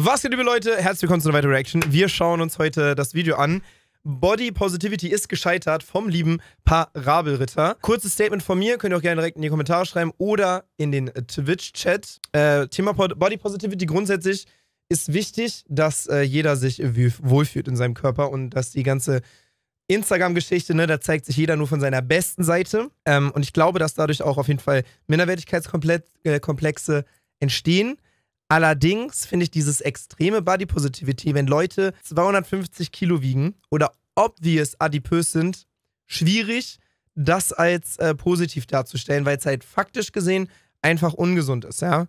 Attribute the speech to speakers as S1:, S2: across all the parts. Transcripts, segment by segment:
S1: Was geht, liebe Leute? Herzlich willkommen zu einer weiteren Reaction. Wir schauen uns heute das Video an. Body Positivity ist gescheitert vom lieben Parabelritter. Kurzes Statement von mir, könnt ihr auch gerne direkt in die Kommentare schreiben oder in den Twitch-Chat. Äh, Thema Body Positivity grundsätzlich ist wichtig, dass äh, jeder sich wohlfühlt in seinem Körper und dass die ganze Instagram-Geschichte, ne, da zeigt sich jeder nur von seiner besten Seite. Ähm, und ich glaube, dass dadurch auch auf jeden Fall Minderwertigkeitskomplexe äh, entstehen Allerdings finde ich dieses extreme Body Positivity, wenn Leute 250 Kilo wiegen oder obvious adipös sind, schwierig, das als äh, positiv darzustellen, weil es halt faktisch gesehen einfach ungesund ist, ja.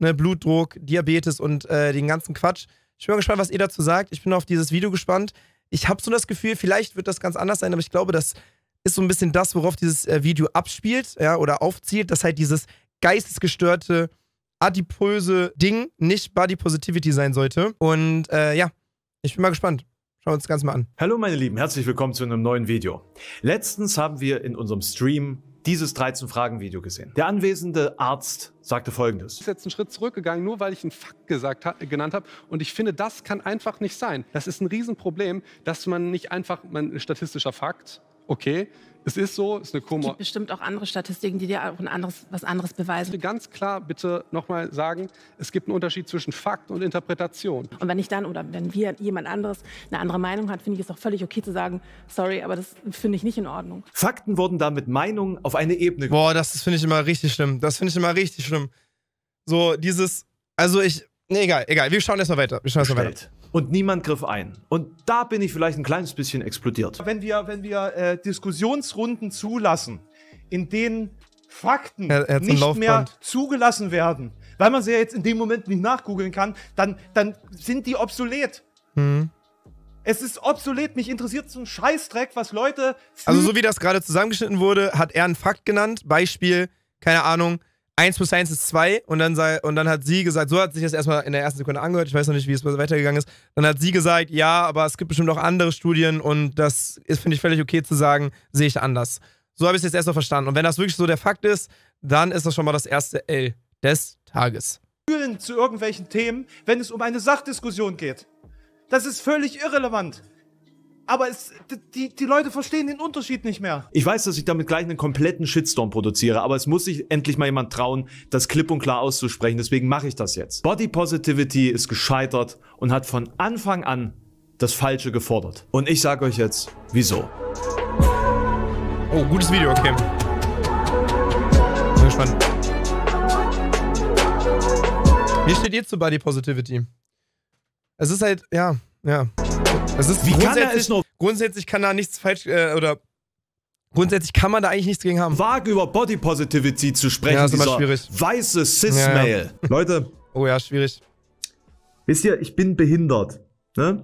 S1: Ne, Blutdruck, Diabetes und äh, den ganzen Quatsch. Ich bin mal gespannt, was ihr dazu sagt. Ich bin auf dieses Video gespannt. Ich habe so das Gefühl, vielleicht wird das ganz anders sein, aber ich glaube, das ist so ein bisschen das, worauf dieses äh, Video abspielt, ja, oder aufzielt, dass halt dieses geistesgestörte adipöse Ding nicht Body Positivity sein sollte. Und äh, ja, ich bin mal gespannt. Schauen wir uns das Ganze mal an.
S2: Hallo meine Lieben, herzlich willkommen zu einem neuen Video. Letztens haben wir in unserem Stream dieses 13-Fragen-Video gesehen. Der anwesende Arzt sagte Folgendes. Ich bin jetzt einen Schritt zurückgegangen, nur weil ich einen Fakt gesagt, genannt habe. Und ich finde, das kann einfach nicht sein. Das ist ein Riesenproblem, dass man nicht einfach, ein statistischer Fakt, okay, es ist so, es ist eine Koma. Es gibt
S1: bestimmt auch andere Statistiken, die dir auch ein anderes, was anderes beweisen. Ich will ganz klar bitte nochmal sagen, es gibt einen Unterschied zwischen Fakt und Interpretation. Und wenn ich dann oder wenn wir jemand anderes eine andere Meinung hat, finde ich es auch völlig okay zu sagen, sorry, aber das finde ich nicht in Ordnung. Fakten wurden da mit Meinungen auf eine Ebene. Boah, das finde ich immer richtig schlimm. Das finde ich immer richtig schlimm. So dieses, also ich, nee, egal, egal. Wir schauen erstmal weiter. Wir schauen erstmal weiter und niemand griff ein. Und da bin ich vielleicht ein kleines bisschen explodiert.
S2: Wenn wir, wenn wir äh, Diskussionsrunden zulassen, in denen Fakten er, er nicht mehr zugelassen werden, weil man sie ja jetzt in dem Moment nicht nachgoogeln kann, dann,
S1: dann sind die obsolet. Hm. Es ist obsolet, mich interessiert so ein Scheißdreck, was Leute. Also, so wie das gerade zusammengeschnitten wurde, hat er einen Fakt genannt. Beispiel, keine Ahnung, 1 plus 1 ist 2 und dann, sei, und dann hat sie gesagt, so hat sich das erstmal in der ersten Sekunde angehört, ich weiß noch nicht, wie es weitergegangen ist. Dann hat sie gesagt, ja, aber es gibt bestimmt auch andere Studien und das ist, finde ich, völlig okay zu sagen, sehe ich anders. So habe ich es jetzt erstmal verstanden. Und wenn das wirklich so der Fakt ist, dann ist das schon mal das erste L des Tages. Zu irgendwelchen
S2: Themen, wenn es um eine Sachdiskussion geht. Das ist völlig irrelevant aber es, die, die Leute verstehen den Unterschied nicht mehr. Ich weiß, dass ich damit gleich einen kompletten Shitstorm produziere, aber es muss sich endlich mal jemand trauen, das klipp und klar auszusprechen. Deswegen mache ich das jetzt. Body Positivity ist gescheitert und hat von Anfang an das Falsche gefordert. Und ich sage euch jetzt,
S1: wieso. Oh, gutes Video, okay. Bin gespannt. Wie steht ihr zu Body Positivity? Es ist halt, ja, ja. Das ist Wie kann er es nur? Grundsätzlich kann da nichts falsch äh, oder Grundsätzlich kann man da eigentlich nichts gegen haben. Vage über Body Positivity
S2: zu sprechen, ja, ist immer schwierig. weiße Cis-Mail. Ja,
S1: ja. Leute. Oh ja, schwierig.
S2: Wisst ihr, ich bin behindert. Ne?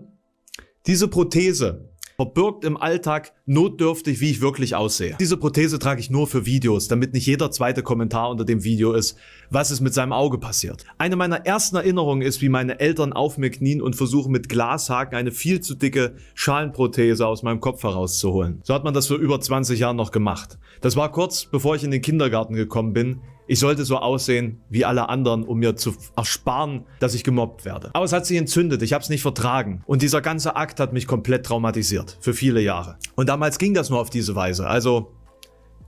S2: Diese Prothese, verbirgt im Alltag notdürftig, wie ich wirklich aussehe. Diese Prothese trage ich nur für Videos, damit nicht jeder zweite Kommentar unter dem Video ist, was ist mit seinem Auge passiert. Eine meiner ersten Erinnerungen ist, wie meine Eltern auf mir knien und versuchen mit Glashaken eine viel zu dicke Schalenprothese aus meinem Kopf herauszuholen. So hat man das vor über 20 Jahren noch gemacht. Das war kurz bevor ich in den Kindergarten gekommen bin, ich sollte so aussehen wie alle anderen, um mir zu ersparen, dass ich gemobbt werde. Aber es hat sich entzündet, ich habe es nicht vertragen. Und dieser ganze Akt hat mich komplett traumatisiert, für viele Jahre. Und damals ging das nur auf diese Weise, also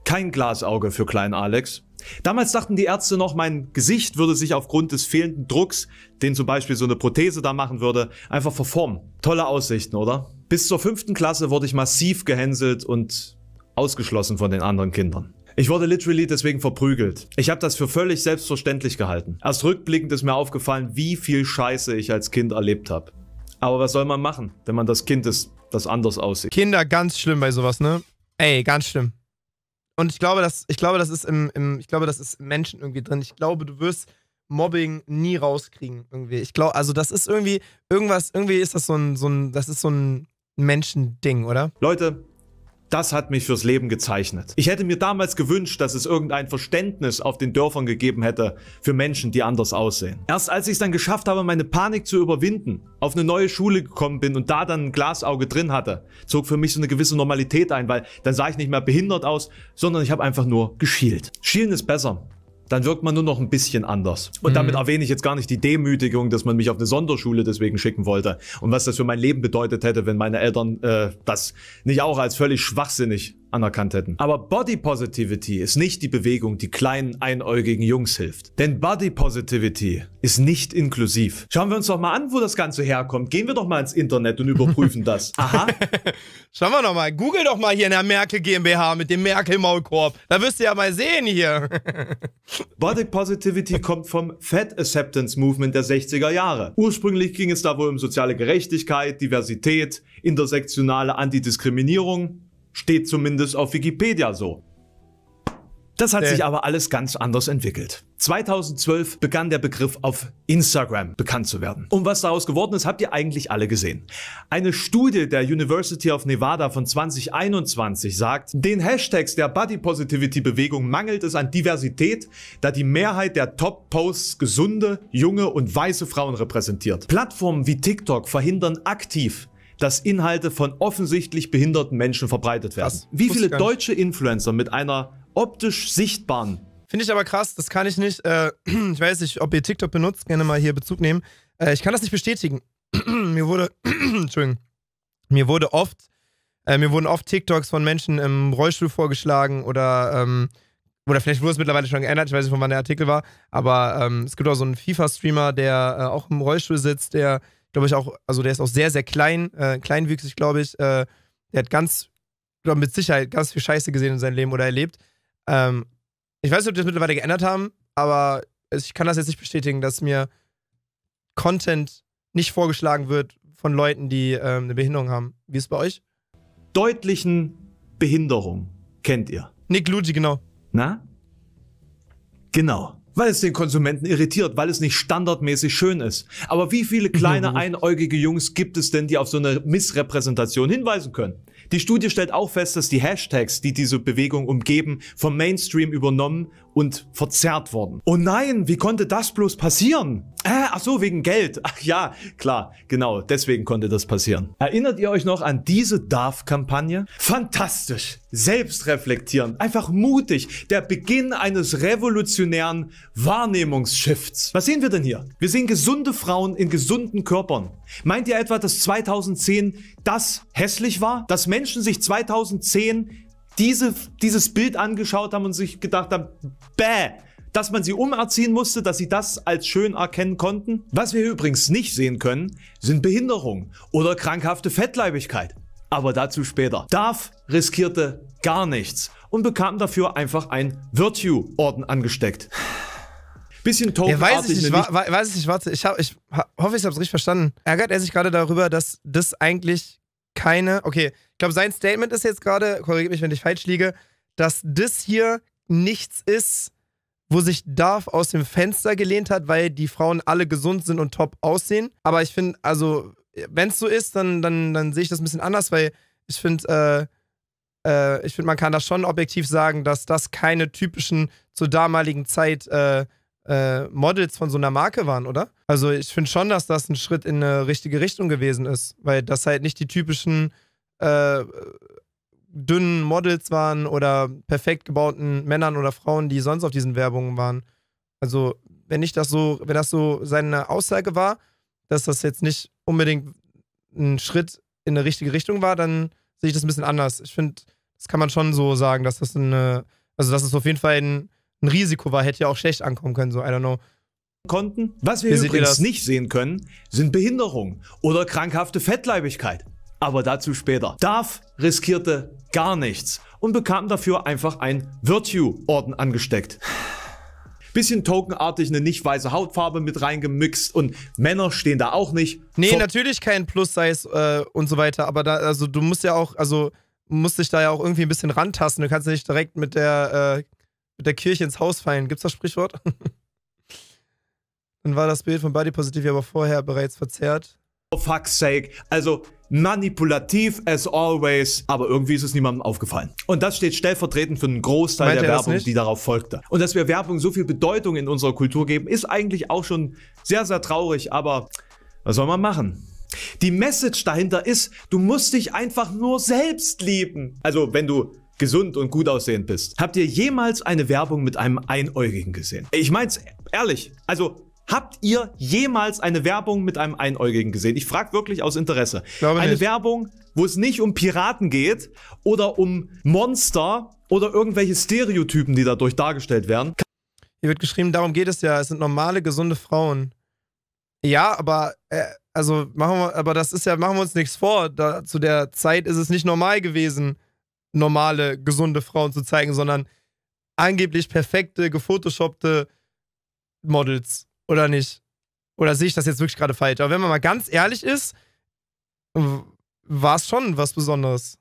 S2: kein Glasauge für kleinen Alex. Damals dachten die Ärzte noch, mein Gesicht würde sich aufgrund des fehlenden Drucks, den zum Beispiel so eine Prothese da machen würde, einfach verformen. Tolle Aussichten, oder? Bis zur fünften Klasse wurde ich massiv gehänselt und ausgeschlossen von den anderen Kindern. Ich wurde literally deswegen verprügelt. Ich habe das für völlig selbstverständlich gehalten. Erst rückblickend ist mir aufgefallen, wie viel Scheiße ich als Kind erlebt habe. Aber was soll man machen, wenn man das Kind ist, das anders aussieht? Kinder, ganz
S1: schlimm bei sowas, ne? Ey, ganz schlimm. Und ich glaube, das, ich glaube, das ist im, im ich glaube, das ist im Menschen irgendwie drin. Ich glaube, du wirst Mobbing nie rauskriegen irgendwie. Ich glaube, also das ist irgendwie irgendwas, irgendwie ist das so ein, so ein, das ist so ein Menschending, oder?
S2: Leute, das hat mich fürs Leben gezeichnet. Ich hätte mir damals gewünscht, dass es irgendein Verständnis auf den Dörfern gegeben hätte für Menschen, die anders aussehen. Erst als ich es dann geschafft habe, meine Panik zu überwinden, auf eine neue Schule gekommen bin und da dann ein Glasauge drin hatte, zog für mich so eine gewisse Normalität ein, weil dann sah ich nicht mehr behindert aus, sondern ich habe einfach nur geschielt. Schielen ist besser dann wirkt man nur noch ein bisschen anders. Und mhm. damit erwähne ich jetzt gar nicht die Demütigung, dass man mich auf eine Sonderschule deswegen schicken wollte und was das für mein Leben bedeutet hätte, wenn meine Eltern äh, das nicht auch als völlig schwachsinnig anerkannt hätten. Aber Body Positivity ist nicht die Bewegung, die kleinen einäugigen Jungs hilft. Denn Body Positivity ist nicht inklusiv. Schauen wir uns doch mal an, wo das Ganze herkommt. Gehen wir doch mal ins Internet und überprüfen das. Aha. Schauen wir doch mal.
S1: Google doch mal hier in der Merkel GmbH mit dem Merkel Maulkorb. Da wirst du ja mal sehen hier.
S2: Body Positivity kommt vom Fat Acceptance Movement der 60er Jahre. Ursprünglich ging es da wohl um soziale Gerechtigkeit, Diversität, intersektionale Antidiskriminierung Steht zumindest auf Wikipedia so. Das hat äh. sich aber alles ganz anders entwickelt. 2012 begann der Begriff auf Instagram bekannt zu werden. Und was daraus geworden ist, habt ihr eigentlich alle gesehen. Eine Studie der University of Nevada von 2021 sagt, den Hashtags der Body Positivity Bewegung mangelt es an Diversität, da die Mehrheit der Top Posts gesunde, junge und weiße Frauen repräsentiert. Plattformen wie TikTok verhindern aktiv, dass Inhalte von offensichtlich behinderten Menschen verbreitet werden. Krass, Wie viele deutsche Influencer mit einer optisch sichtbaren.
S1: Finde ich aber krass, das kann ich nicht. Äh, ich weiß nicht, ob ihr TikTok benutzt, gerne mal hier Bezug nehmen. Äh, ich kann das nicht bestätigen. mir wurde, Entschuldigung, mir wurde oft, äh, mir wurden oft TikToks von Menschen im Rollstuhl vorgeschlagen oder ähm, oder vielleicht wurde es mittlerweile schon geändert, ich weiß nicht, von wann der Artikel war, aber ähm, es gibt auch so einen FIFA-Streamer, der äh, auch im Rollstuhl sitzt, der glaube ich, auch, also der ist auch sehr, sehr klein, äh, kleinwüchsig, glaube ich. Äh, der hat ganz, glaube mit Sicherheit ganz viel Scheiße gesehen in seinem Leben oder erlebt. Ähm, ich weiß nicht, ob die das mittlerweile geändert haben, aber ich kann das jetzt nicht bestätigen, dass mir Content nicht vorgeschlagen wird von Leuten, die ähm, eine Behinderung haben. Wie ist es bei euch? Deutlichen Behinderung kennt ihr. Nick Luigi, genau. Na?
S2: Genau. Weil es den Konsumenten irritiert, weil es nicht standardmäßig schön ist. Aber wie viele mhm. kleine einäugige Jungs gibt es denn, die auf so eine Missrepräsentation hinweisen können? Die Studie stellt auch fest, dass die Hashtags, die diese Bewegung umgeben, vom Mainstream übernommen und verzerrt worden. Oh nein, wie konnte das bloß passieren? Äh, ach so, wegen Geld. Ach ja, klar, genau, deswegen konnte das passieren. Erinnert ihr euch noch an diese DARF-Kampagne? Fantastisch, selbstreflektierend, einfach mutig, der Beginn eines revolutionären Wahrnehmungsschiffs. Was sehen wir denn hier? Wir sehen gesunde Frauen in gesunden Körpern. Meint ihr etwa, dass 2010 das hässlich war? Dass Menschen sich 2010 diese, dieses Bild angeschaut haben und sich gedacht haben, bäh, dass man sie umerziehen musste, dass sie das als schön erkennen konnten. Was wir übrigens nicht sehen können, sind Behinderungen oder krankhafte Fettleibigkeit. Aber dazu später. Darf riskierte gar nichts und bekam dafür einfach ein Virtue-Orden angesteckt.
S1: Bisschen tokenartig. Ja, weiß ich nicht, ne, wa wa weiß ich nicht, warte, ich, hab, ich hoffe, ich habe es richtig verstanden. Ärgert er sich gerade darüber, dass das eigentlich keine, okay, glaube, sein Statement ist jetzt gerade, korrigiert mich, wenn ich falsch liege, dass das hier nichts ist, wo sich Darf aus dem Fenster gelehnt hat, weil die Frauen alle gesund sind und top aussehen. Aber ich finde, also, wenn es so ist, dann, dann, dann sehe ich das ein bisschen anders, weil ich finde, äh, äh, ich finde, man kann das schon objektiv sagen, dass das keine typischen zur damaligen Zeit äh, äh Models von so einer Marke waren, oder? Also ich finde schon, dass das ein Schritt in eine richtige Richtung gewesen ist, weil das halt nicht die typischen äh, dünnen Models waren oder perfekt gebauten Männern oder Frauen, die sonst auf diesen Werbungen waren. Also, wenn ich das so, wenn das so seine Aussage war, dass das jetzt nicht unbedingt ein Schritt in eine richtige Richtung war, dann sehe ich das ein bisschen anders. Ich finde, das kann man schon so sagen, dass das eine, also dass es das auf jeden Fall ein, ein, Risiko war, hätte ja auch schlecht ankommen können, so, I don't know. Konnten. Was wir Wie übrigens nicht
S2: sehen können, sind Behinderung oder krankhafte Fettleibigkeit aber dazu später. Darf riskierte gar nichts und bekam dafür einfach einen Virtue-Orden angesteckt.
S1: Bisschen tokenartig eine nicht weiße Hautfarbe mit reingemixt und Männer stehen da auch nicht. Nee, Vor natürlich kein Plus-Size äh, und so weiter, aber da, also du musst ja auch, also musst dich da ja auch irgendwie ein bisschen rantasten. Du kannst nicht direkt mit der, äh, mit der Kirche ins Haus fallen. Gibt's das Sprichwort? Dann war das Bild von Body Positive aber vorher bereits verzerrt.
S2: For fuck's sake. Also manipulativ as always, aber irgendwie ist es niemandem aufgefallen. Und das steht stellvertretend für einen Großteil Meint der Werbung, die darauf folgte. Und dass wir Werbung so viel Bedeutung in unserer Kultur geben, ist eigentlich auch schon sehr, sehr traurig, aber was soll man machen? Die Message dahinter ist, du musst dich einfach nur selbst lieben. Also wenn du gesund und gut aussehend bist. Habt ihr jemals eine Werbung mit einem Einäugigen gesehen? Ich mein's ehrlich. Also Habt ihr jemals eine Werbung mit einem Einäugigen gesehen? Ich frage wirklich aus Interesse. Glaube eine nicht. Werbung, wo es nicht um Piraten geht oder um Monster oder irgendwelche Stereotypen, die dadurch dargestellt werden.
S1: Hier wird geschrieben, darum geht es ja. Es sind normale, gesunde Frauen. Ja, aber äh, also machen wir, aber das ist ja, machen wir uns nichts vor. Da, zu der Zeit ist es nicht normal gewesen, normale, gesunde Frauen zu zeigen, sondern angeblich perfekte, gefotoshoppte Models. Oder nicht? Oder sehe ich das jetzt wirklich gerade falsch? Aber wenn man mal ganz ehrlich ist, war es schon was Besonderes.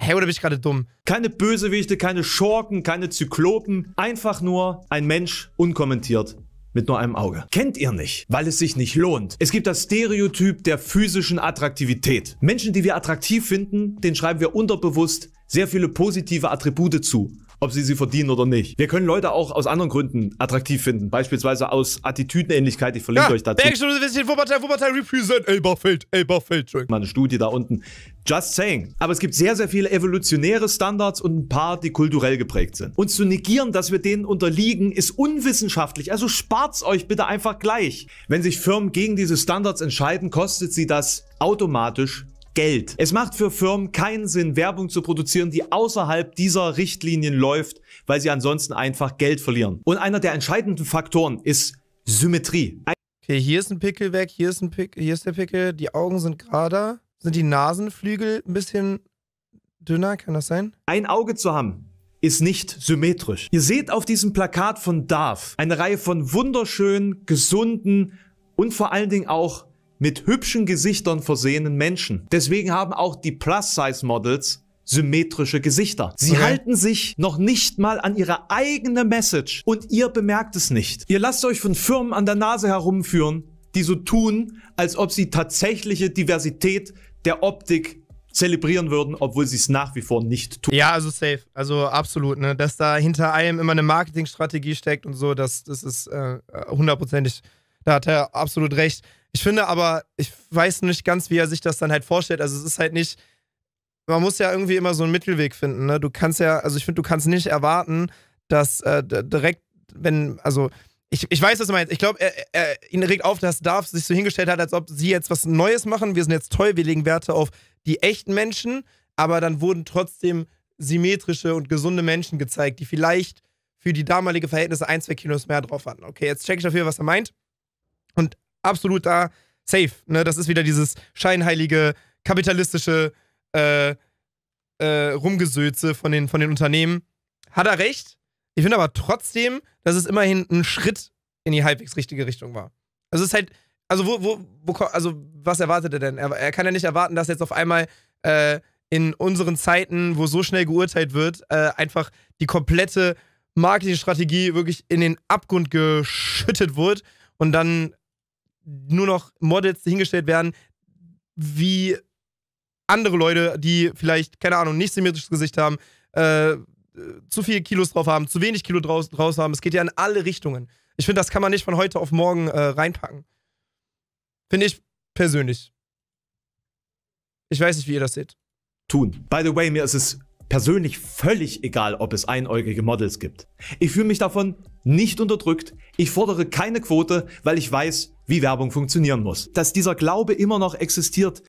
S1: Hä, hey, oder bin ich gerade dumm? Keine Bösewichte, keine Schorken, keine Zyklopen. Einfach nur
S2: ein Mensch unkommentiert mit nur einem Auge. Kennt ihr nicht, weil es sich nicht lohnt. Es gibt das Stereotyp der physischen Attraktivität. Menschen, die wir attraktiv finden, den schreiben wir unterbewusst sehr viele positive Attribute zu ob sie sie verdienen oder nicht. Wir können Leute auch aus anderen Gründen attraktiv finden, beispielsweise aus Attitüdenähnlichkeit. Ich verlinke ja, euch dazu. Backstunde
S1: ein Wuppertal, Wuppertal
S2: represent, Elberfeld, Elberfeld. Mal eine Studie da unten. Just saying. Aber es gibt sehr, sehr viele evolutionäre Standards und ein paar, die kulturell geprägt sind. Und zu negieren, dass wir denen unterliegen, ist unwissenschaftlich. Also spart's euch bitte einfach gleich. Wenn sich Firmen gegen diese Standards entscheiden, kostet sie das automatisch Geld. Es macht für Firmen keinen Sinn, Werbung zu produzieren, die außerhalb dieser Richtlinien läuft, weil sie ansonsten einfach Geld verlieren. Und
S1: einer der entscheidenden Faktoren ist Symmetrie. Okay, hier ist ein Pickel weg, hier ist, ein Pickel, hier ist der Pickel, die Augen sind gerader. sind die Nasenflügel ein bisschen dünner, kann das sein?
S2: Ein Auge zu haben, ist nicht symmetrisch. Ihr seht auf diesem Plakat von Darf eine Reihe von wunderschönen, gesunden und vor allen Dingen auch mit hübschen Gesichtern versehenen Menschen. Deswegen haben auch die Plus-Size-Models symmetrische Gesichter. Sie okay. halten sich noch nicht mal an ihre eigene Message und ihr bemerkt es nicht. Ihr lasst euch von Firmen an der Nase herumführen, die so tun, als ob sie tatsächliche Diversität der Optik zelebrieren würden, obwohl sie es nach wie
S1: vor nicht tun. Ja, also safe. Also absolut, ne? Dass da hinter allem immer eine Marketingstrategie steckt und so, das, das ist äh, hundertprozentig, äh, da hat er absolut recht. Ich finde aber, ich weiß nicht ganz, wie er sich das dann halt vorstellt. Also es ist halt nicht, man muss ja irgendwie immer so einen Mittelweg finden. Ne? Du kannst ja, also ich finde, du kannst nicht erwarten, dass äh, direkt, wenn, also ich, ich weiß, was du meinst. Ich glaube, er, er, ihn regt auf, dass Darf sich so hingestellt hat, als ob sie jetzt was Neues machen. Wir sind jetzt toll, wir legen Werte auf die echten Menschen, aber dann wurden trotzdem symmetrische und gesunde Menschen gezeigt, die vielleicht für die damalige Verhältnisse ein, zwei Kilos mehr drauf hatten. Okay, jetzt check ich dafür, was er meint. Und absolut da safe. Ne? Das ist wieder dieses scheinheilige, kapitalistische äh, äh, Rumgesöze von den, von den Unternehmen. Hat er recht. Ich finde aber trotzdem, dass es immerhin ein Schritt in die halbwegs richtige Richtung war. Also es ist halt, also wo, wo, wo also was erwartet er denn? Er, er, kann ja nicht erwarten, dass jetzt auf einmal äh, in unseren Zeiten, wo so schnell geurteilt wird, äh, einfach die komplette Marketingstrategie wirklich in den Abgrund geschüttet wird und dann nur noch Models hingestellt werden, wie andere Leute, die vielleicht, keine Ahnung, nicht symmetrisches Gesicht haben, äh, zu viele Kilos drauf haben, zu wenig Kilo draus, draus haben. Es geht ja in alle Richtungen. Ich finde, das kann man nicht von heute auf morgen äh, reinpacken. Finde ich persönlich. Ich weiß nicht, wie ihr das seht. Tun. By the way, mir ist
S2: es persönlich völlig egal, ob es einäugige Models gibt. Ich fühle mich davon nicht unterdrückt. Ich fordere keine Quote, weil ich weiß, wie Werbung funktionieren muss. Dass dieser Glaube immer noch existiert,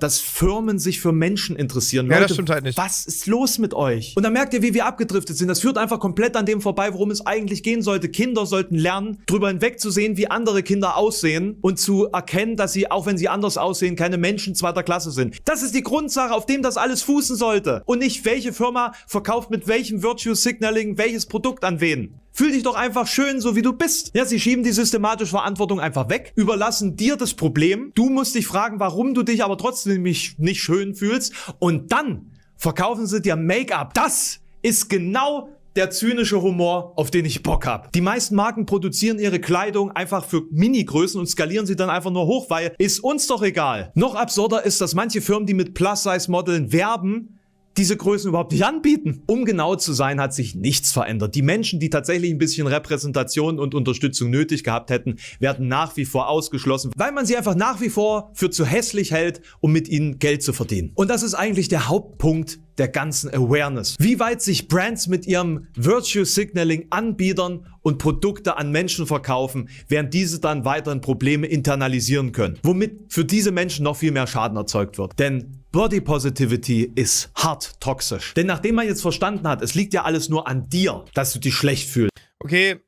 S2: dass Firmen sich für Menschen interessieren. Ja, Leute, das stimmt halt nicht. Was ist los mit euch? Und dann merkt ihr, wie wir abgedriftet sind. Das führt einfach komplett an dem vorbei, worum es eigentlich gehen sollte. Kinder sollten lernen, drüber hinwegzusehen, wie andere Kinder aussehen und zu erkennen, dass sie, auch wenn sie anders aussehen, keine Menschen zweiter Klasse sind. Das ist die Grundsache, auf dem das alles fußen sollte. Und nicht, welche Firma verkauft mit welchem Virtue Signaling welches Produkt an wen. Fühl dich doch einfach schön, so wie du bist. Ja, sie schieben die systematische Verantwortung einfach weg, überlassen dir das Problem. Du musst dich fragen, warum du dich aber trotzdem nicht, schön fühlst. Und dann verkaufen sie dir Make-up. Das ist genau der zynische Humor, auf den ich Bock hab. Die meisten Marken produzieren ihre Kleidung einfach für Minigrößen und skalieren sie dann einfach nur hoch, weil ist uns doch egal. Noch absurder ist, dass manche Firmen, die mit Plus-Size-Modeln werben, diese Größen überhaupt nicht anbieten. Um genau zu sein, hat sich nichts verändert. Die Menschen, die tatsächlich ein bisschen Repräsentation und Unterstützung nötig gehabt hätten, werden nach wie vor ausgeschlossen, weil man sie einfach nach wie vor für zu hässlich hält, um mit ihnen Geld zu verdienen. Und das ist eigentlich der Hauptpunkt der ganzen Awareness. Wie weit sich Brands mit ihrem Virtue Signaling anbiedern und Produkte an Menschen verkaufen, während diese dann weiteren Probleme internalisieren können, womit für diese Menschen noch viel mehr Schaden erzeugt wird. Denn Body Positivity ist hart toxisch. Denn nachdem man jetzt verstanden hat, es liegt ja alles nur an dir, dass du dich schlecht fühlst.
S1: Okay,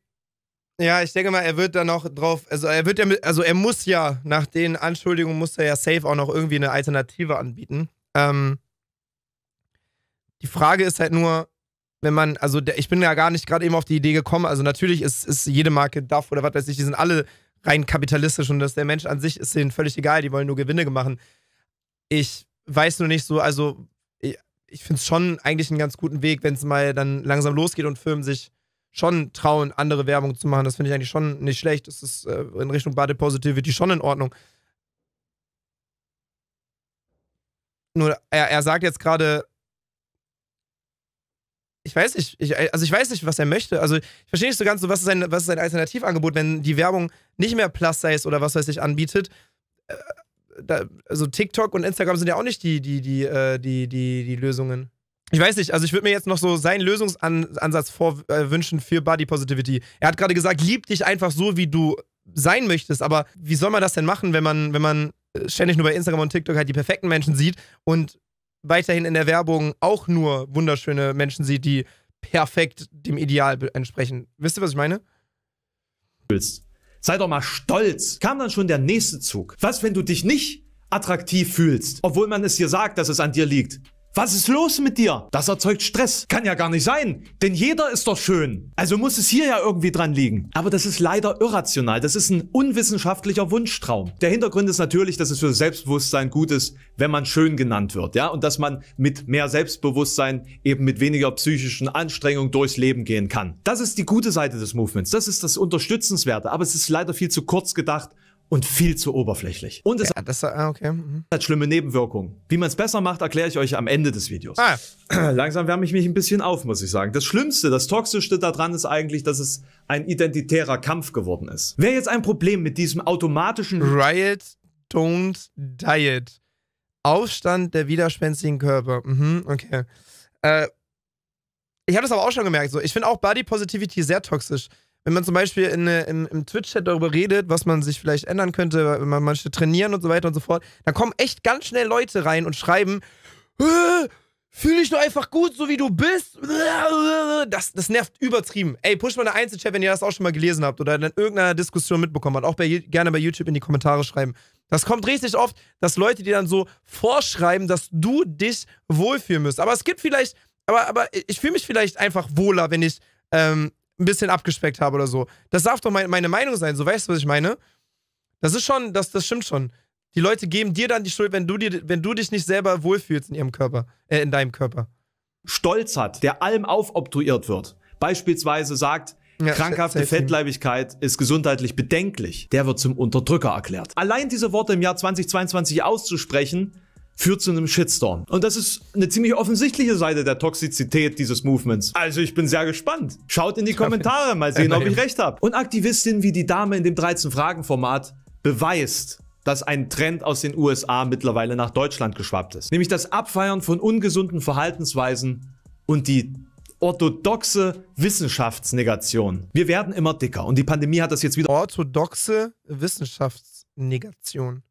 S1: ja, ich denke mal, er wird da noch drauf, also er wird ja, also er muss ja, nach den Anschuldigungen muss er ja safe auch noch irgendwie eine Alternative anbieten. Ähm, die Frage ist halt nur, wenn man, also der, ich bin ja gar nicht gerade eben auf die Idee gekommen, also natürlich ist, ist jede Marke DAF oder was weiß ich, die sind alle rein kapitalistisch und dass der Mensch an sich ist denen völlig egal, die wollen nur Gewinne machen. Ich weiß nur nicht so, also ich finde es schon eigentlich einen ganz guten Weg, wenn es mal dann langsam losgeht und Firmen sich schon trauen, andere Werbung zu machen. Das finde ich eigentlich schon nicht schlecht. Das ist äh, in Richtung Body Positivity schon in Ordnung. Nur, er, er sagt jetzt gerade, ich weiß nicht, ich, äh, also ich weiß nicht, was er möchte. Also ich verstehe nicht so ganz so, was ist sein, was ist sein Alternativangebot, wenn die Werbung nicht mehr Plus Size oder was weiß ich anbietet. Äh, da, also TikTok und Instagram sind ja auch nicht die, die, die, äh, die, die, die Lösungen. Ich weiß nicht, also ich würde mir jetzt noch so seinen Lösungsansatz vorwünschen äh, für Body Positivity. Er hat gerade gesagt, lieb dich einfach so, wie du sein möchtest, aber wie soll man das denn machen, wenn man, wenn man äh, ständig nur bei Instagram und TikTok halt die perfekten Menschen sieht und weiterhin in der Werbung auch nur wunderschöne Menschen sieht, die perfekt dem Ideal entsprechen. Wisst ihr, was ich meine? Willst. Sei doch mal stolz. Kam dann schon der nächste Zug.
S2: Was, wenn du dich nicht attraktiv fühlst, obwohl man es dir sagt, dass es an dir liegt? Was ist los mit dir? Das erzeugt Stress. Kann ja gar nicht sein, denn jeder ist doch schön. Also muss es hier ja irgendwie dran liegen. Aber das ist leider irrational. Das ist ein unwissenschaftlicher Wunschtraum. Der Hintergrund ist natürlich, dass es für Selbstbewusstsein gut ist, wenn man schön genannt wird, ja, und dass man mit mehr Selbstbewusstsein eben mit weniger psychischen Anstrengungen durchs Leben gehen kann. Das ist die gute Seite des Movements. Das ist das Unterstützenswerte. Aber es ist leider viel zu kurz gedacht und viel zu oberflächlich.
S1: Und es ja, hat, das, ah, okay. mhm.
S2: hat schlimme Nebenwirkungen. Wie man es besser macht, erkläre ich euch am Ende des Videos. Ah. Langsam wärme ich mich ein bisschen auf, muss ich sagen. Das Schlimmste, das Toxischste daran ist eigentlich, dass es ein identitärer Kampf geworden ist. Wer jetzt ein Problem mit diesem automatischen Riot
S1: Don't Diet. Aufstand der widerspenstigen Körper. Mhm, okay. Äh, ich habe das aber auch schon gemerkt. So. Ich finde auch Body Positivity sehr toxisch wenn man zum Beispiel in, äh, in, im Twitch-Chat darüber redet, was man sich vielleicht ändern könnte, wenn man manche trainieren und so weiter und so fort, dann kommen echt ganz schnell Leute rein und schreiben, äh, fühle dich doch einfach gut, so wie du bist. Das, das nervt übertrieben. Ey, push mal eine Einzelchat, wenn ihr das auch schon mal gelesen habt oder in irgendeiner Diskussion mitbekommen habt. Auch bei, gerne bei YouTube in die Kommentare schreiben. Das kommt richtig oft, dass Leute dir dann so vorschreiben, dass du dich wohlfühlen müsst. Aber es gibt vielleicht, aber, aber ich fühle mich vielleicht einfach wohler, wenn ich ähm, ein bisschen abgespeckt habe oder so. Das darf doch mein, meine Meinung sein, so weißt du, was ich meine? Das ist schon, das, das stimmt schon. Die Leute geben dir dann die Schuld, wenn du, dir, wenn du dich nicht selber wohlfühlst in ihrem Körper, äh, in deinem Körper. Stolz hat, der allem aufobtruiert wird. Beispielsweise sagt, ja, Krankhafte
S2: Fettleibigkeit ist gesundheitlich bedenklich. Der wird zum Unterdrücker erklärt. Allein diese Worte im Jahr 2022 auszusprechen, führt zu einem Shitstorm. Und das ist eine ziemlich offensichtliche Seite der Toxizität dieses Movements. Also ich bin sehr gespannt. Schaut in die Kommentare, mal sehen, ob ich recht habe. Und Aktivistinnen wie die Dame in dem 13-Fragen-Format beweist, dass ein Trend aus den USA mittlerweile nach Deutschland geschwappt ist. Nämlich das Abfeiern von ungesunden Verhaltensweisen und die orthodoxe Wissenschaftsnegation. Wir
S1: werden immer dicker und die Pandemie hat das jetzt wieder... Orthodoxe Wissenschaftsnegation.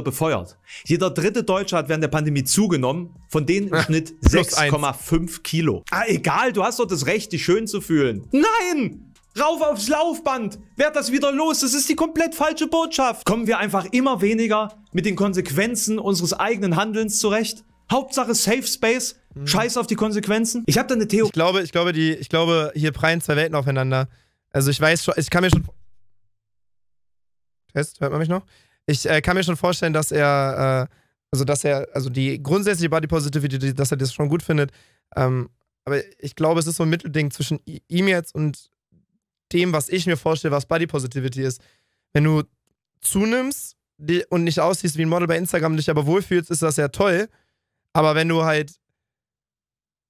S2: befeuert. Jeder dritte Deutsche hat während der Pandemie zugenommen, von denen im Schnitt 6,5 Kilo. Ah, egal, du hast doch das Recht, dich schön zu fühlen. Nein! Rauf aufs Laufband! Werd das wieder los! Das ist die komplett falsche Botschaft! Kommen wir einfach immer weniger mit den Konsequenzen
S1: unseres eigenen Handelns zurecht? Hauptsache Safe Space, hm. scheiß auf die Konsequenzen. Ich habe da eine Theorie. Ich glaube, ich glaube, die, ich glaube, hier prallen zwei Welten aufeinander. Also ich weiß schon, ich kann mir schon. Test, hört man mich noch? ich äh, kann mir schon vorstellen, dass er, äh, also dass er, also die grundsätzliche Body Positivity, dass er das schon gut findet. Ähm, aber ich glaube, es ist so ein Mittelding zwischen ihm jetzt und dem, was ich mir vorstelle, was Body Positivity ist. Wenn du zunimmst und nicht aussiehst wie ein Model bei Instagram, dich aber wohlfühlst, ist das ja toll. Aber wenn du halt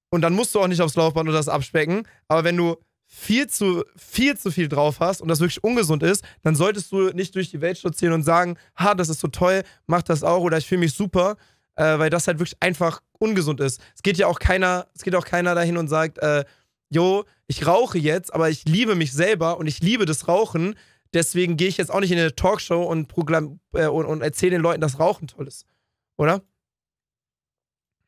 S1: und dann musst du auch nicht aufs Laufband oder das abspecken, aber wenn du viel zu, viel zu viel drauf hast und das wirklich ungesund ist, dann solltest du nicht durch die Welt stolzieren und sagen, ha, das ist so toll, mach das auch oder ich fühle mich super, äh, weil das halt wirklich einfach ungesund ist. Es geht ja auch keiner, es geht auch keiner dahin und sagt, äh, jo, ich rauche jetzt, aber ich liebe mich selber und ich liebe das Rauchen, deswegen gehe ich jetzt auch nicht in eine Talkshow und, äh, und, und erzähle den Leuten, dass Rauchen toll ist. Oder?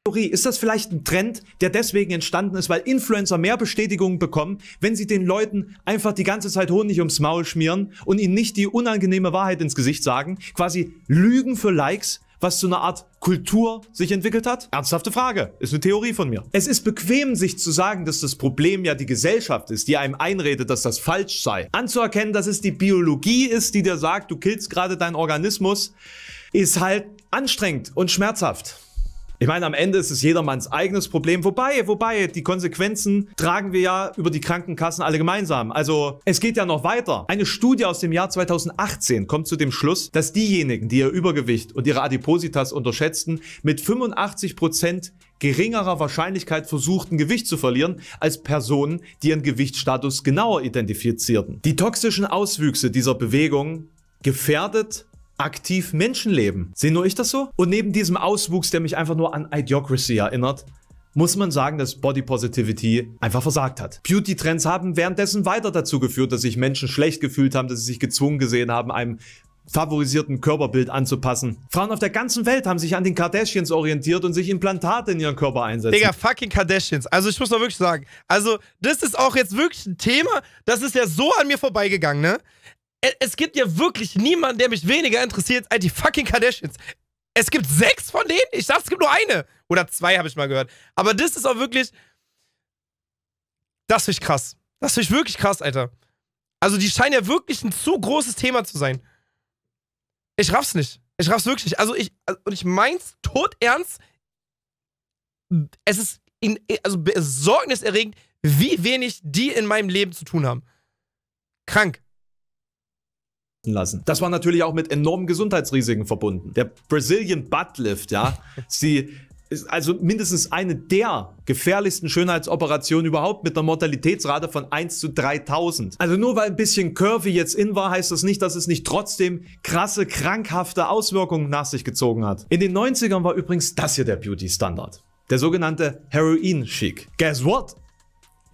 S1: Theorie, ist das vielleicht ein Trend, der deswegen entstanden
S2: ist, weil Influencer mehr Bestätigungen bekommen, wenn sie den Leuten einfach die ganze Zeit Honig ums Maul schmieren und ihnen nicht die unangenehme Wahrheit ins Gesicht sagen, quasi Lügen für Likes, was zu einer Art Kultur sich entwickelt hat? Ernsthafte Frage. Ist eine Theorie von mir. Es ist bequem, sich zu sagen, dass das Problem ja die Gesellschaft ist, die einem einredet, dass das falsch sei. Anzuerkennen, dass es die Biologie ist, die dir sagt, du killst gerade deinen Organismus, ist halt anstrengend und schmerzhaft. Ich meine, am Ende ist es jedermanns eigenes Problem. Wobei, wobei, die Konsequenzen tragen wir ja über die Krankenkassen alle gemeinsam. Also, es geht ja noch weiter. Eine Studie aus dem Jahr 2018 kommt zu dem Schluss, dass diejenigen, die ihr Übergewicht und ihre Adipositas unterschätzten, mit 85% Prozent geringerer Wahrscheinlichkeit versuchten, Gewicht zu verlieren, als Personen, die ihren Gewichtsstatus genauer identifizierten. Die toxischen Auswüchse dieser Bewegung gefährdet aktiv Menschenleben. leben. Sehe nur ich das so? Und neben diesem Auswuchs, der mich einfach nur an Idiocracy erinnert, muss man sagen, dass Body Positivity einfach versagt hat. Beauty Trends haben währenddessen weiter dazu geführt, dass sich Menschen schlecht gefühlt haben, dass sie sich gezwungen gesehen haben, einem favorisierten Körperbild anzupassen. Frauen auf der ganzen Welt
S1: haben sich an den Kardashians orientiert und sich Implantate in ihren Körper einsetzen. Digga, fucking Kardashians. Also ich muss mal wirklich sagen, also das ist auch jetzt wirklich ein Thema, das ist ja so an mir vorbeigegangen, ne? es gibt ja wirklich niemanden, der mich weniger interessiert als die fucking Kardashians. Es gibt sechs von denen? Ich dachte, es gibt nur eine. Oder zwei, habe ich mal gehört. Aber das ist auch wirklich. Das finde ich krass. Das finde ich wirklich krass, Alter. Also, die scheinen ja wirklich ein zu großes Thema zu sein. Ich raff's nicht. Ich raff's wirklich nicht. Also, ich. Also, und ich mein's todernst. Es ist. In, also, besorgniserregend, wie wenig die in meinem Leben zu tun haben. Krank
S2: lassen. Das war natürlich auch mit enormen Gesundheitsrisiken verbunden. Der Brazilian Buttlift, ja, ist also mindestens eine der gefährlichsten Schönheitsoperationen überhaupt mit einer Mortalitätsrate von 1 zu 3000. Also nur weil ein bisschen Curvy jetzt in war, heißt das nicht, dass es nicht trotzdem krasse, krankhafte Auswirkungen nach sich gezogen hat. In den 90ern war übrigens das hier der Beauty-Standard. Der sogenannte Heroin-Chic. Guess what?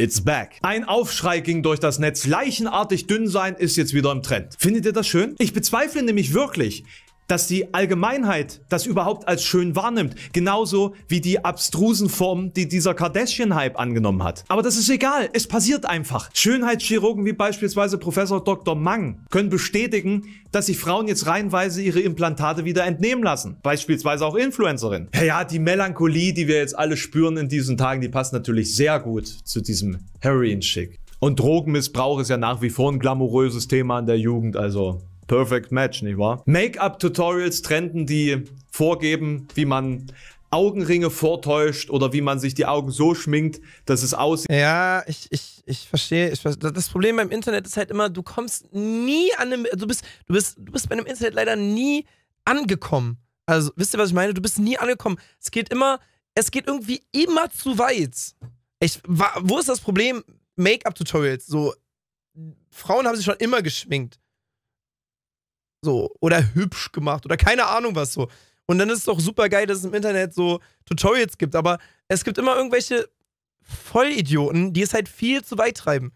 S2: It's back. Ein Aufschrei ging durch das Netz. Leichenartig dünn sein ist jetzt wieder im Trend. Findet ihr das schön? Ich bezweifle nämlich wirklich, dass die Allgemeinheit das überhaupt als schön wahrnimmt. Genauso wie die abstrusen Formen, die dieser Kardashian-Hype angenommen hat. Aber das ist egal, es passiert einfach. Schönheitschirurgen wie beispielsweise Professor Dr. Mang können bestätigen, dass sich Frauen jetzt reihenweise ihre Implantate wieder entnehmen lassen. Beispielsweise auch Influencerinnen. Ja, ja, die Melancholie, die wir jetzt alle spüren in diesen Tagen, die passt natürlich sehr gut zu diesem Heroin-Schick. Und Drogenmissbrauch ist ja nach wie vor ein glamouröses Thema in der Jugend, also Perfect Match, nicht wahr? Make-up-Tutorials trenden, die vorgeben, wie man Augenringe vortäuscht oder wie man sich die Augen so schminkt, dass
S1: es aussieht. Ja, ich, ich, ich verstehe. Ich, das Problem beim Internet ist halt immer, du kommst nie an einem, du bist, du bist, du bist bei einem Internet leider nie angekommen. Also, wisst ihr, was ich meine? Du bist nie angekommen. Es geht immer, es geht irgendwie immer zu weit. Ich, wo ist das Problem? Make-up-Tutorials. So, Frauen haben sich schon immer geschminkt. So, oder hübsch gemacht oder keine Ahnung was so. Und dann ist es doch super geil, dass es im Internet so Tutorials gibt, aber es gibt immer irgendwelche Vollidioten, die es halt viel zu weit treiben.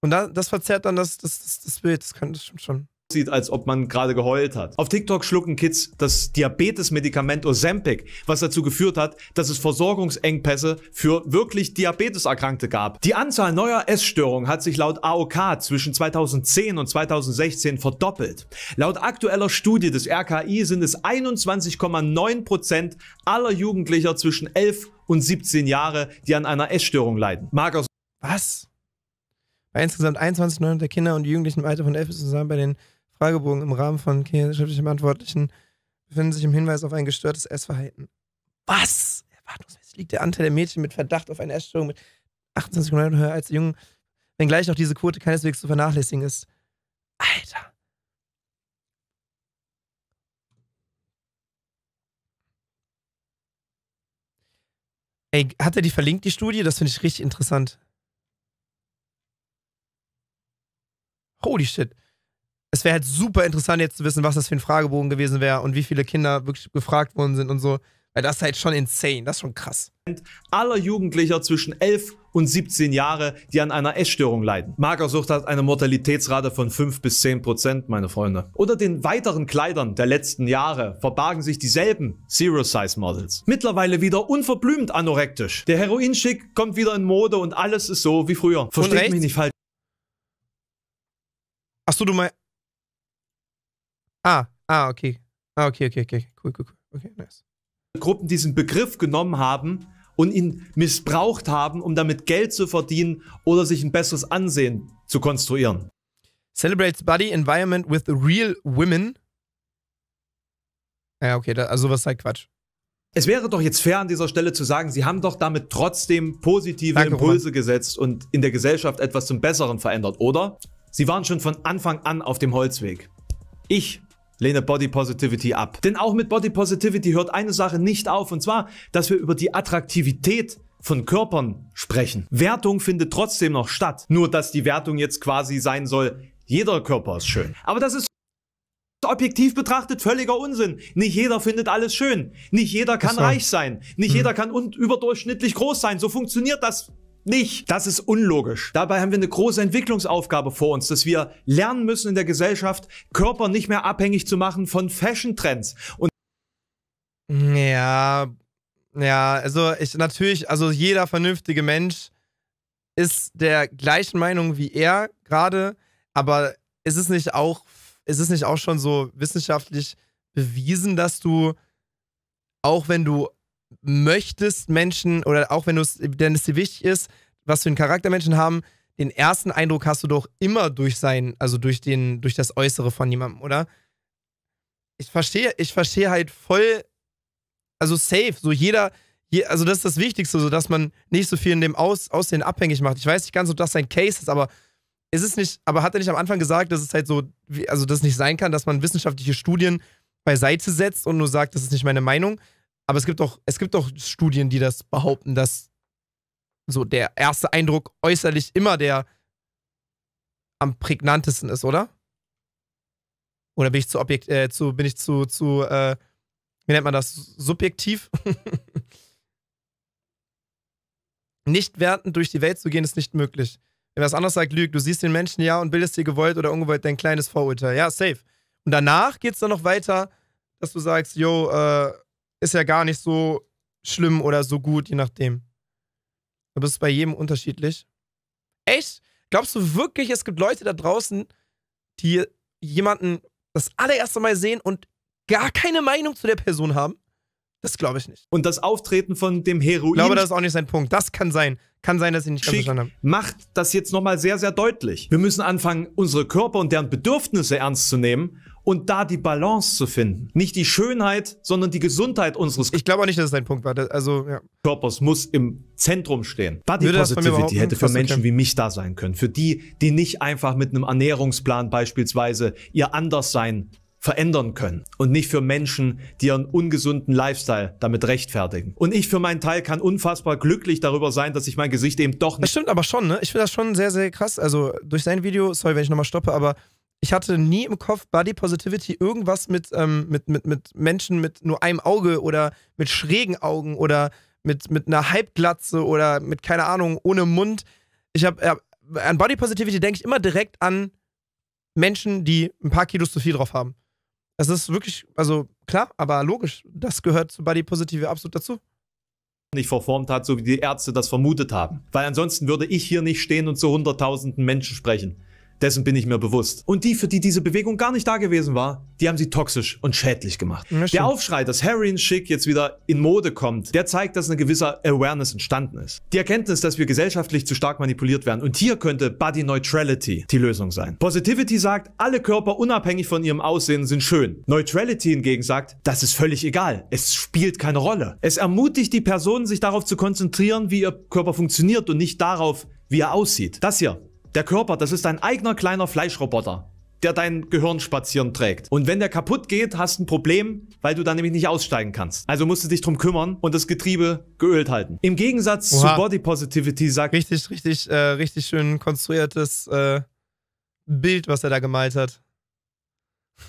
S1: Und da, das verzerrt dann das, das, das, das Bild, das, kann, das stimmt schon
S2: sieht, als ob man gerade geheult hat. Auf TikTok schlucken Kids das Diabetes-Medikament Ozempic, was dazu geführt hat, dass es Versorgungsengpässe für wirklich Diabeteserkrankte gab. Die Anzahl neuer Essstörungen hat sich laut AOK zwischen 2010 und 2016 verdoppelt. Laut aktueller Studie des RKI sind es 21,9% Prozent aller Jugendlicher zwischen 11 und 17 Jahre, die an einer Essstörung
S1: leiden. Markus. Was? Bei insgesamt der Kinder und Jugendlichen im Alter von 11 bis zusammen bei den Fragebogen im Rahmen von schriftlichen Antwortlichen befinden sich im Hinweis auf ein gestörtes Essverhalten. Was? Erwartungsmäßig liegt der Anteil der Mädchen mit Verdacht auf eine Essstörung mit 28 Prozent höher als Jungen, wenngleich auch diese Quote keineswegs zu vernachlässigen ist. Alter. Ey, hat er die verlinkt, die Studie? Das finde ich richtig interessant. Holy shit es wäre halt super interessant jetzt zu wissen, was das für ein Fragebogen gewesen wäre und wie viele Kinder wirklich gefragt worden sind und so. Weil das ist halt schon insane, das ist schon krass.
S2: Aller Jugendlicher zwischen 11 und 17 Jahre, die an einer Essstörung leiden. Magersucht hat eine Mortalitätsrate von 5 bis 10 Prozent, meine Freunde. Unter den weiteren Kleidern der letzten Jahre verbargen sich dieselben Zero-Size-Models. Mittlerweile wieder unverblümt anorektisch. Der Heroin-Schick kommt wieder in Mode und alles ist so wie früher. Versteht mich nicht falsch. Achso, du meinst.
S1: Ah, ah, okay. Ah, okay, okay, okay. Cool, cool, cool.
S2: Okay, nice. Gruppen diesen Begriff genommen haben und ihn missbraucht haben, um damit Geld zu verdienen oder sich ein besseres Ansehen zu konstruieren. Celebrates
S1: Body Environment with Real Women. Ja, okay, da, also was sei halt Quatsch. Es wäre doch jetzt fair an dieser Stelle zu sagen, sie haben doch damit trotzdem positive
S2: Danke, Impulse Roman. gesetzt und in der Gesellschaft etwas zum Besseren verändert, oder? Sie waren schon von Anfang an auf dem Holzweg. Ich lehne Body Positivity ab. Denn auch mit Body Positivity hört eine Sache nicht auf, und zwar, dass wir über die Attraktivität von Körpern sprechen. Wertung findet trotzdem noch statt, nur dass die Wertung jetzt quasi sein soll, jeder Körper ist schön. Aber das ist objektiv betrachtet völliger Unsinn. Nicht jeder findet alles schön. Nicht jeder kann reich sein. Nicht hm. jeder kann überdurchschnittlich groß sein. So funktioniert das nicht. Das ist unlogisch. Dabei haben wir eine große Entwicklungsaufgabe vor uns, dass wir lernen müssen
S1: in der Gesellschaft, Körper nicht mehr abhängig zu machen von Fashion-Trends. Und ja, ja, also ich natürlich, also jeder vernünftige Mensch ist der gleichen Meinung wie er gerade, aber ist es nicht auch, ist es nicht auch schon so wissenschaftlich bewiesen, dass du, auch wenn du möchtest Menschen, oder auch wenn du es, denn es dir wichtig ist, was für einen Charakter Menschen haben, den ersten Eindruck hast du doch immer durch sein, also durch den, durch das Äußere von jemandem, oder? Ich verstehe, ich verstehe halt voll, also safe, so jeder, also das ist das Wichtigste, so dass man nicht so viel in dem Aus, Aussehen abhängig macht. Ich weiß nicht ganz, ob das sein Case ist, aber ist es nicht, aber hat er nicht am Anfang gesagt, dass es halt so, also das nicht sein kann, dass man wissenschaftliche Studien beiseite setzt und nur sagt, das ist nicht meine Meinung, aber es gibt doch, es gibt doch Studien, die das behaupten, dass so der erste Eindruck äußerlich immer der am prägnantesten ist, oder? Oder bin ich zu objekt, äh, zu, bin ich zu, zu, äh, wie nennt man das? Subjektiv? nicht wertend durch die Welt zu gehen, ist nicht möglich. Wenn was anders sagt, lügt. Du siehst den Menschen ja und bildest dir gewollt oder ungewollt dein kleines Vorurteil. Ja, safe. Und danach geht es dann noch weiter, dass du sagst, yo, äh, ist ja gar nicht so schlimm oder so gut, je nachdem. Aber es ist bei jedem unterschiedlich. Echt? Glaubst du wirklich, es gibt Leute da draußen, die jemanden das allererste Mal sehen und gar keine Meinung zu der Person haben? Das glaube ich nicht. Und das Auftreten von dem Heroin. Ich glaube, das ist auch nicht sein Punkt. Das kann sein. Kann
S2: sein, dass sie nicht ganz verstanden haben. Macht das jetzt nochmal sehr, sehr deutlich. Wir müssen anfangen, unsere Körper und deren Bedürfnisse ernst zu nehmen und da die Balance zu finden. Nicht die Schönheit, sondern die Gesundheit unseres Körpers. Ich glaube auch nicht, dass es dein Punkt war. Also, ja. Körpers muss im Zentrum stehen. Body Würde Positivity hätte für Menschen wie mich da sein können. Für die, die nicht einfach mit einem Ernährungsplan beispielsweise ihr Anderssein verändern können und nicht für Menschen, die ihren ungesunden Lifestyle damit rechtfertigen. Und ich für meinen Teil kann unfassbar glücklich darüber sein, dass ich mein Gesicht
S1: eben doch nicht. Das stimmt aber schon, ne? Ich finde das schon sehr, sehr krass. Also durch sein Video, sorry, wenn ich nochmal stoppe, aber ich hatte nie im Kopf Body Positivity irgendwas mit, ähm, mit, mit, mit Menschen mit nur einem Auge oder mit schrägen Augen oder mit, mit einer Halbglatze oder mit, keine Ahnung, ohne Mund. Ich habe äh, an Body Positivity denke ich immer direkt an Menschen, die ein paar Kilos zu viel drauf haben. Das ist wirklich, also klar, aber logisch. Das gehört zu Body Positivity absolut dazu
S2: nicht verformt hat, so wie die Ärzte das vermutet haben. Weil ansonsten würde ich hier nicht stehen und zu hunderttausenden Menschen sprechen. Dessen bin ich mir bewusst. Und die, für die diese Bewegung gar nicht da gewesen war, die haben sie toxisch und schädlich gemacht. Ja, der Aufschrei, dass Harry und Schick jetzt wieder in Mode kommt, der zeigt, dass eine gewisse Awareness entstanden ist. Die Erkenntnis, dass wir gesellschaftlich zu stark manipuliert werden. Und hier könnte Body Neutrality die Lösung sein. Positivity sagt, alle Körper unabhängig von ihrem Aussehen sind schön. Neutrality hingegen sagt, das ist völlig egal. Es spielt keine Rolle. Es ermutigt die Personen, sich darauf zu konzentrieren, wie ihr Körper funktioniert und nicht darauf, wie er aussieht. Das hier der Körper, das ist dein eigener kleiner Fleischroboter, der dein Gehirn spazieren trägt. Und wenn der kaputt geht, hast du ein Problem, weil du dann nämlich nicht aussteigen kannst. Also musst du dich drum kümmern und das Getriebe geölt halten.
S1: Im Gegensatz Oha. zu Body Positivity sagt... Richtig, richtig, äh, richtig schön konstruiertes äh, Bild, was er da gemalt hat.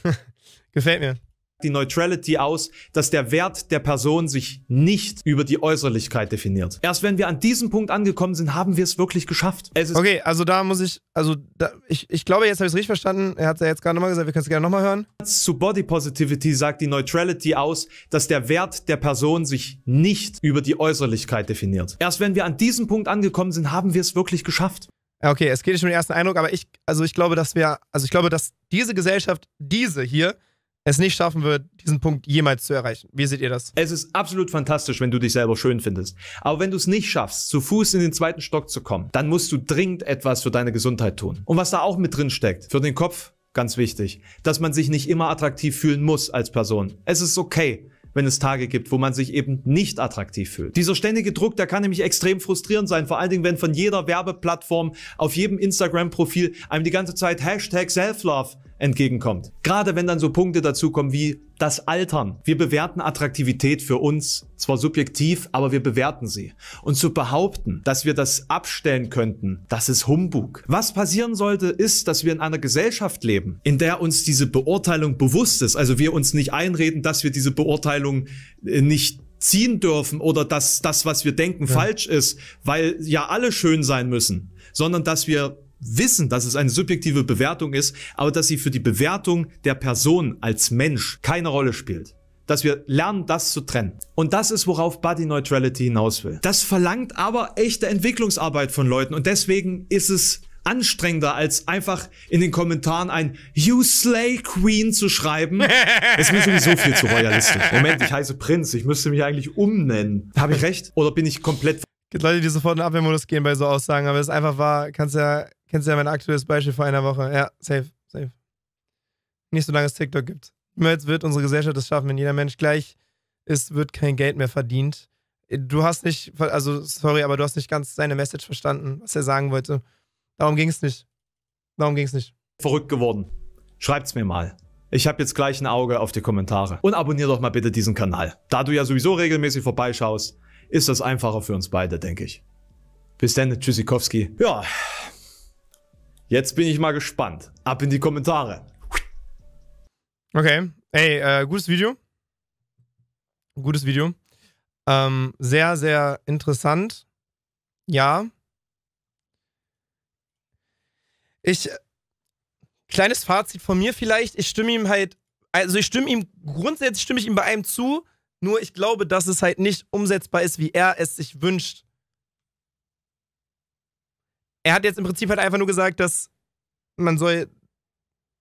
S1: Gefällt mir die Neutrality aus, dass der
S2: Wert der Person sich nicht über die Äußerlichkeit definiert. Erst wenn wir an diesem Punkt angekommen sind,
S1: haben wir es wirklich geschafft. Es okay, also da muss ich, also da, ich, ich glaube, jetzt habe ich es richtig verstanden. Er hat es ja jetzt gerade nochmal gesagt, wir können es gerne nochmal hören. Zu Body Positivity sagt die Neutrality aus, dass der
S2: Wert der Person sich nicht über die Äußerlichkeit definiert. Erst wenn wir an diesem Punkt angekommen
S1: sind, haben wir es wirklich geschafft. Okay, es geht nicht um den ersten Eindruck, aber ich, also ich glaube, dass wir, also ich glaube, dass diese Gesellschaft, diese hier, es nicht schaffen wird, diesen Punkt jemals zu erreichen. Wie seht ihr das? Es ist absolut fantastisch, wenn du dich selber schön findest. Aber wenn du es nicht schaffst, zu Fuß in den zweiten
S2: Stock zu kommen, dann musst du dringend etwas für deine Gesundheit tun. Und was da auch mit drin steckt, für den Kopf, ganz wichtig, dass man sich nicht immer attraktiv fühlen muss als Person. Es ist okay wenn es Tage gibt, wo man sich eben nicht attraktiv fühlt. Dieser ständige Druck, der kann nämlich extrem frustrierend sein, vor allen Dingen, wenn von jeder Werbeplattform auf jedem Instagram-Profil einem die ganze Zeit Hashtag Self-Love entgegenkommt. Gerade wenn dann so Punkte dazukommen wie das Altern. Wir bewerten Attraktivität für uns, zwar subjektiv, aber wir bewerten sie. Und zu behaupten, dass wir das abstellen könnten, das ist Humbug. Was passieren sollte, ist, dass wir in einer Gesellschaft leben, in der uns diese Beurteilung bewusst ist. Also wir uns nicht einreden, dass wir diese Beurteilung äh, nicht ziehen dürfen oder dass das, was wir denken, ja. falsch ist, weil ja alle schön sein müssen, sondern dass wir wissen, dass es eine subjektive Bewertung ist, aber dass sie für die Bewertung der Person als Mensch keine Rolle spielt. Dass wir lernen, das zu trennen. Und das ist, worauf Body Neutrality hinaus will. Das verlangt aber echte Entwicklungsarbeit von Leuten und deswegen ist es anstrengender, als einfach in den Kommentaren ein You Slay Queen zu schreiben. Es ist mir sowieso viel zu royalistisch. Moment, ich heiße Prinz, ich
S1: müsste mich eigentlich umnennen. Habe ich
S2: recht? Oder bin ich
S1: komplett gibt Leute, die sofort in den Abwehrmodus gehen bei so Aussagen, aber es einfach war, kannst ja Kennst du ja mein aktuelles Beispiel vor einer Woche? Ja, safe, safe. Nicht so lange es TikTok gibt. Jetzt wird unsere Gesellschaft das schaffen, wenn jeder Mensch gleich ist, wird kein Geld mehr verdient. Du hast nicht, also sorry, aber du hast nicht ganz seine Message verstanden, was er sagen wollte. Darum ging es nicht. Darum ging es nicht. Verrückt geworden.
S2: Schreibt's mir mal. Ich habe jetzt gleich ein Auge auf die Kommentare. Und abonnier doch mal bitte diesen Kanal. Da du ja sowieso regelmäßig vorbeischaust, ist das einfacher für uns beide, denke ich. Bis dann, Tschüssikowski. Ja, Jetzt bin ich mal gespannt. Ab in die Kommentare.
S1: Okay. Ey, äh, gutes Video. Gutes Video. Ähm, sehr, sehr interessant. Ja. Ich. Äh, kleines Fazit von mir vielleicht. Ich stimme ihm halt. Also, ich stimme ihm. Grundsätzlich stimme ich ihm bei einem zu. Nur ich glaube, dass es halt nicht umsetzbar ist, wie er es sich wünscht er hat jetzt im Prinzip halt einfach nur gesagt, dass man soll,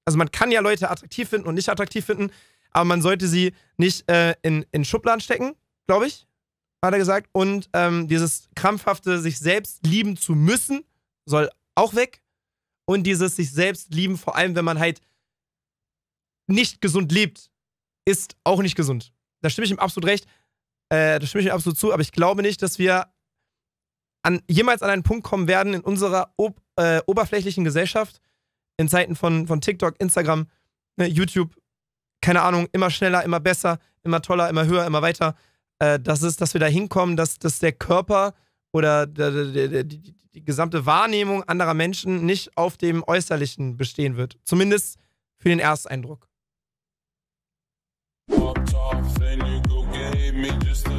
S1: also man kann ja Leute attraktiv finden und nicht attraktiv finden, aber man sollte sie nicht äh, in, in Schubladen stecken, glaube ich, hat er gesagt. Und ähm, dieses krampfhafte, sich selbst lieben zu müssen, soll auch weg. Und dieses sich selbst lieben, vor allem wenn man halt nicht gesund lebt, ist auch nicht gesund. Da stimme ich ihm absolut recht. Äh, da stimme ich ihm absolut zu, aber ich glaube nicht, dass wir an, jemals an einen Punkt kommen werden in unserer ob, äh, oberflächlichen Gesellschaft, in Zeiten von, von TikTok, Instagram, ne, YouTube, keine Ahnung, immer schneller, immer besser, immer toller, immer höher, immer weiter, äh, dass, es, dass wir da hinkommen, dass, dass der Körper oder die, die, die gesamte Wahrnehmung anderer Menschen nicht auf dem Äußerlichen bestehen wird. Zumindest für den Ersteindruck. Talk, talk,